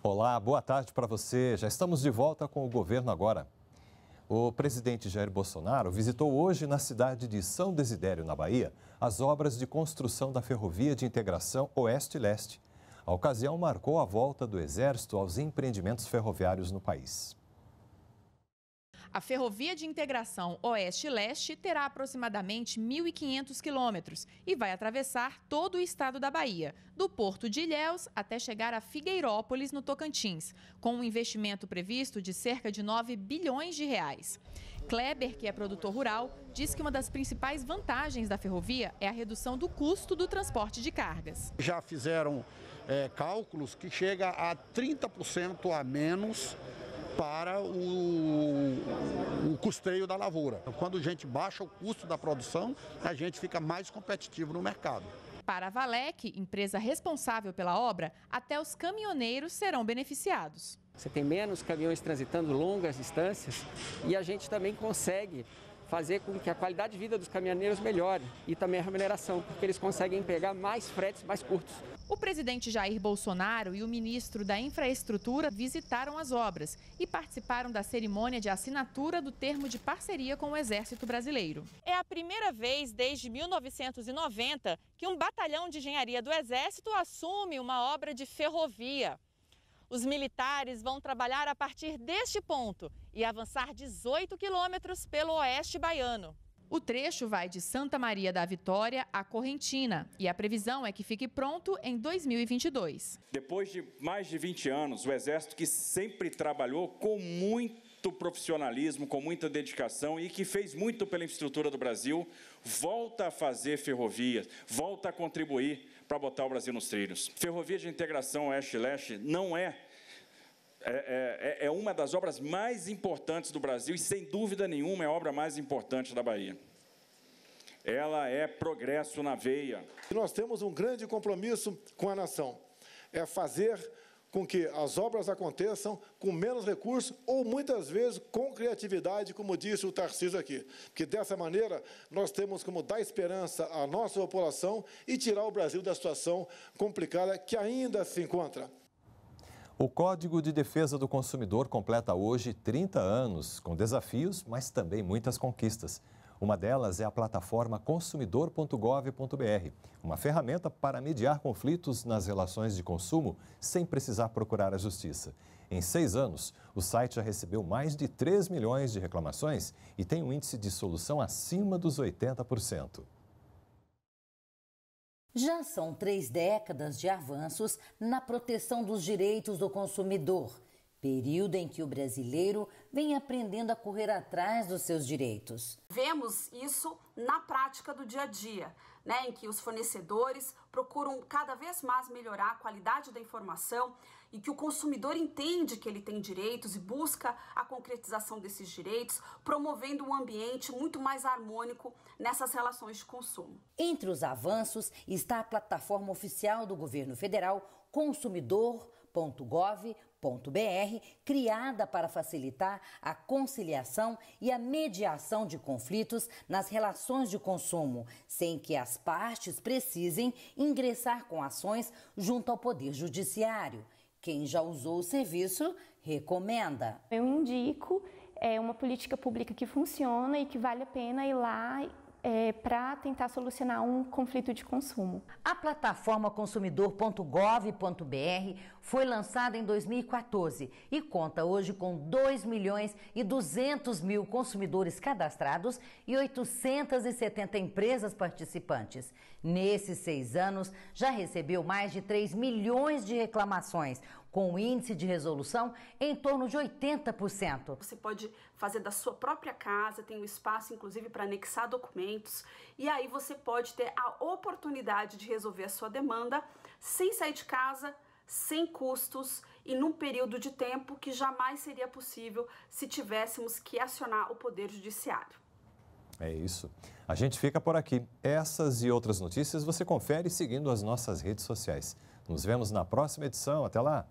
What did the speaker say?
Olá, boa tarde para você. Já estamos de volta com o governo agora. O presidente Jair Bolsonaro visitou hoje na cidade de São Desidério, na Bahia, as obras de construção da Ferrovia de Integração Oeste-Leste. A ocasião marcou a volta do Exército aos empreendimentos ferroviários no país. A Ferrovia de Integração Oeste-Leste terá aproximadamente 1.500 quilômetros e vai atravessar todo o estado da Bahia, do Porto de Ilhéus até chegar a Figueirópolis, no Tocantins, com um investimento previsto de cerca de 9 bilhões de reais. Kleber, que é produtor rural, diz que uma das principais vantagens da ferrovia é a redução do custo do transporte de cargas. Já fizeram é, cálculos que chega a 30% a menos para o, o custeio da lavoura. Então, quando a gente baixa o custo da produção, a gente fica mais competitivo no mercado. Para a Valec, empresa responsável pela obra, até os caminhoneiros serão beneficiados. Você tem menos caminhões transitando longas distâncias e a gente também consegue fazer com que a qualidade de vida dos caminhoneiros melhore e também a remuneração, porque eles conseguem pegar mais fretes mais curtos. O presidente Jair Bolsonaro e o ministro da Infraestrutura visitaram as obras e participaram da cerimônia de assinatura do termo de parceria com o Exército Brasileiro. É a primeira vez desde 1990 que um batalhão de engenharia do Exército assume uma obra de ferrovia. Os militares vão trabalhar a partir deste ponto e avançar 18 quilômetros pelo oeste baiano. O trecho vai de Santa Maria da Vitória a Correntina e a previsão é que fique pronto em 2022. Depois de mais de 20 anos, o Exército que sempre trabalhou com muito profissionalismo, com muita dedicação e que fez muito pela infraestrutura do Brasil, volta a fazer ferrovias, volta a contribuir para botar o Brasil nos trilhos. Ferrovia de integração oeste-leste não é é, é, é, é uma das obras mais importantes do Brasil e, sem dúvida nenhuma, é a obra mais importante da Bahia ela é progresso na veia. Nós temos um grande compromisso com a nação: é fazer com que as obras aconteçam com menos recursos ou muitas vezes com criatividade, como disse o Tarcísio aqui. Porque dessa maneira nós temos como dar esperança à nossa população e tirar o Brasil da situação complicada que ainda se encontra. O Código de Defesa do Consumidor completa hoje 30 anos, com desafios, mas também muitas conquistas. Uma delas é a plataforma consumidor.gov.br, uma ferramenta para mediar conflitos nas relações de consumo sem precisar procurar a justiça. Em seis anos, o site já recebeu mais de 3 milhões de reclamações e tem um índice de solução acima dos 80%. Já são três décadas de avanços na proteção dos direitos do consumidor período em que o brasileiro vem aprendendo a correr atrás dos seus direitos. Vemos isso na prática do dia a dia, né, em que os fornecedores procuram cada vez mais melhorar a qualidade da informação e que o consumidor entende que ele tem direitos e busca a concretização desses direitos, promovendo um ambiente muito mais harmônico nessas relações de consumo. Entre os avanços está a plataforma oficial do governo federal consumidor www.gov.br, criada para facilitar a conciliação e a mediação de conflitos nas relações de consumo, sem que as partes precisem ingressar com ações junto ao Poder Judiciário. Quem já usou o serviço recomenda. Eu indico é uma política pública que funciona e que vale a pena ir lá é, para tentar solucionar um conflito de consumo. A plataforma consumidor.gov.br foi lançada em 2014 e conta hoje com 2 milhões e 200 mil consumidores cadastrados e 870 empresas participantes. Nesses seis anos, já recebeu mais de 3 milhões de reclamações, com um índice de resolução em torno de 80%. Você pode fazer da sua própria casa, tem um espaço inclusive para anexar documentos, e aí você pode ter a oportunidade de resolver a sua demanda sem sair de casa, sem custos e num período de tempo que jamais seria possível se tivéssemos que acionar o Poder Judiciário. É isso. A gente fica por aqui. Essas e outras notícias você confere seguindo as nossas redes sociais. Nos vemos na próxima edição. Até lá!